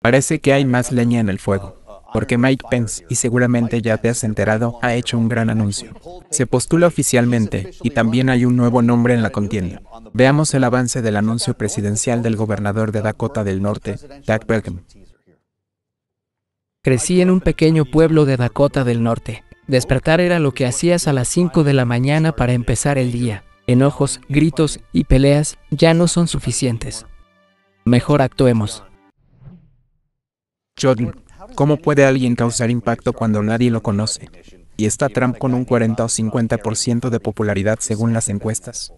Parece que hay más leña en el fuego. Porque Mike Pence, y seguramente ya te has enterado, ha hecho un gran anuncio. Se postula oficialmente, y también hay un nuevo nombre en la contienda. Veamos el avance del anuncio presidencial del gobernador de Dakota del Norte, Doug Burgum. Crecí en un pequeño pueblo de Dakota del Norte. Despertar era lo que hacías a las 5 de la mañana para empezar el día. Enojos, gritos y peleas ya no son suficientes. Mejor actuemos. Jordan, ¿cómo puede alguien causar impacto cuando nadie lo conoce? Y está Trump con un 40 o 50% de popularidad según las encuestas.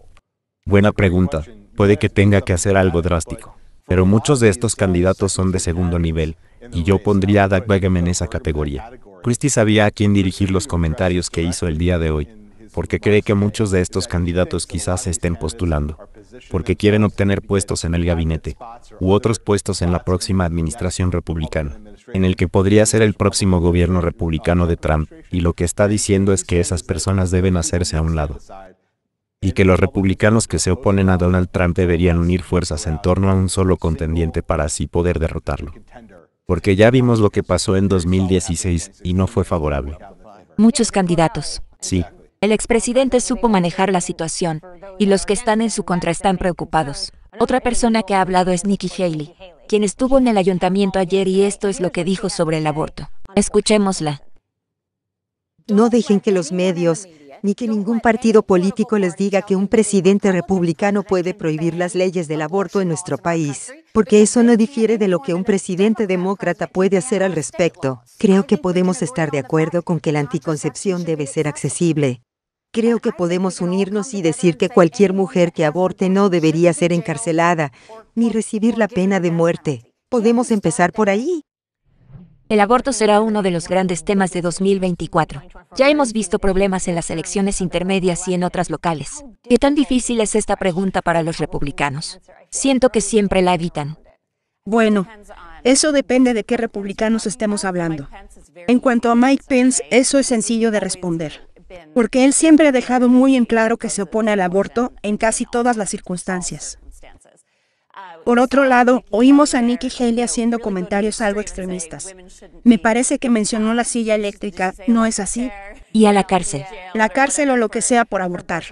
Buena pregunta. Puede que tenga que hacer algo drástico. Pero muchos de estos candidatos son de segundo nivel, y yo pondría a Doug Begum en esa categoría. Christie sabía a quién dirigir los comentarios que hizo el día de hoy porque cree que muchos de estos candidatos quizás estén postulando, porque quieren obtener puestos en el gabinete u otros puestos en la próxima administración republicana, en el que podría ser el próximo gobierno republicano de Trump, y lo que está diciendo es que esas personas deben hacerse a un lado y que los republicanos que se oponen a Donald Trump deberían unir fuerzas en torno a un solo contendiente para así poder derrotarlo. Porque ya vimos lo que pasó en 2016 y no fue favorable. Muchos candidatos. Sí, el expresidente supo manejar la situación y los que están en su contra están preocupados. Otra persona que ha hablado es Nikki Haley, quien estuvo en el ayuntamiento ayer y esto es lo que dijo sobre el aborto. Escuchémosla. No dejen que los medios ni que ningún partido político les diga que un presidente republicano puede prohibir las leyes del aborto en nuestro país, porque eso no difiere de lo que un presidente demócrata puede hacer al respecto. Creo que podemos estar de acuerdo con que la anticoncepción debe ser accesible, Creo que podemos unirnos y decir que cualquier mujer que aborte no debería ser encarcelada ni recibir la pena de muerte. Podemos empezar por ahí. El aborto será uno de los grandes temas de 2024. Ya hemos visto problemas en las elecciones intermedias y en otras locales. ¿Qué tan difícil es esta pregunta para los republicanos? Siento que siempre la evitan. Bueno, eso depende de qué republicanos estemos hablando. En cuanto a Mike Pence, eso es sencillo de responder porque él siempre ha dejado muy en claro que se opone al aborto en casi todas las circunstancias. Ah, por otro lado, oímos a Nikki Haley haciendo comentarios algo extremistas. Me parece que mencionó la silla eléctrica, ¿no es así? Y a la cárcel. La cárcel o lo que sea por abortar.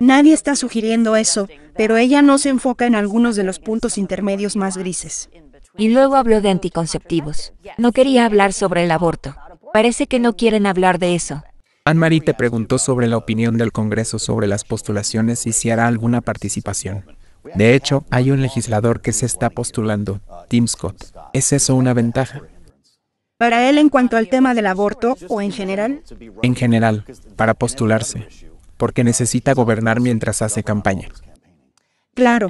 Nadie está sugiriendo eso, pero ella no se enfoca en algunos de los puntos intermedios más grises. Y luego habló de anticonceptivos. No quería hablar sobre el aborto. Parece que no quieren hablar de eso. Anne-Marie te preguntó sobre la opinión del Congreso sobre las postulaciones y si hará alguna participación. De hecho, hay un legislador que se está postulando, Tim Scott. ¿Es eso una ventaja? Para él en cuanto al tema del aborto o en general? En general, para postularse, porque necesita gobernar mientras hace campaña. Claro,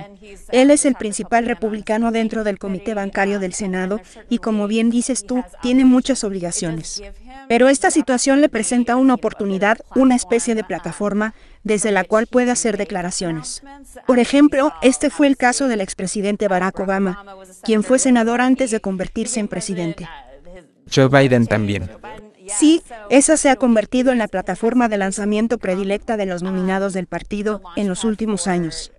él es el principal republicano dentro del Comité Bancario del Senado y como bien dices tú, tiene muchas obligaciones. Pero esta situación le presenta una oportunidad, una especie de plataforma desde la cual puede hacer declaraciones. Por ejemplo, este fue el caso del expresidente Barack Obama, quien fue senador antes de convertirse en presidente. Joe Biden también. Sí, esa se ha convertido en la plataforma de lanzamiento predilecta de los nominados del partido en los últimos años.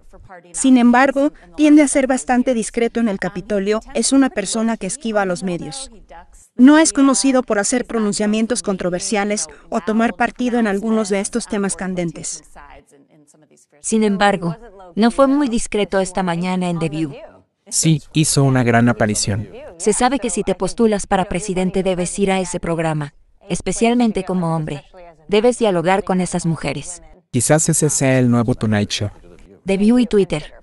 Sin embargo, tiende a ser bastante discreto en el Capitolio, es una persona que esquiva a los medios. No es conocido por hacer pronunciamientos controversiales o tomar partido en algunos de estos temas candentes. Sin embargo, no fue muy discreto esta mañana en The View. Sí, hizo una gran aparición. Se sabe que si te postulas para presidente debes ir a ese programa, especialmente como hombre. Debes dialogar con esas mujeres. Quizás ese sea el nuevo Tonight Show. The View y Twitter.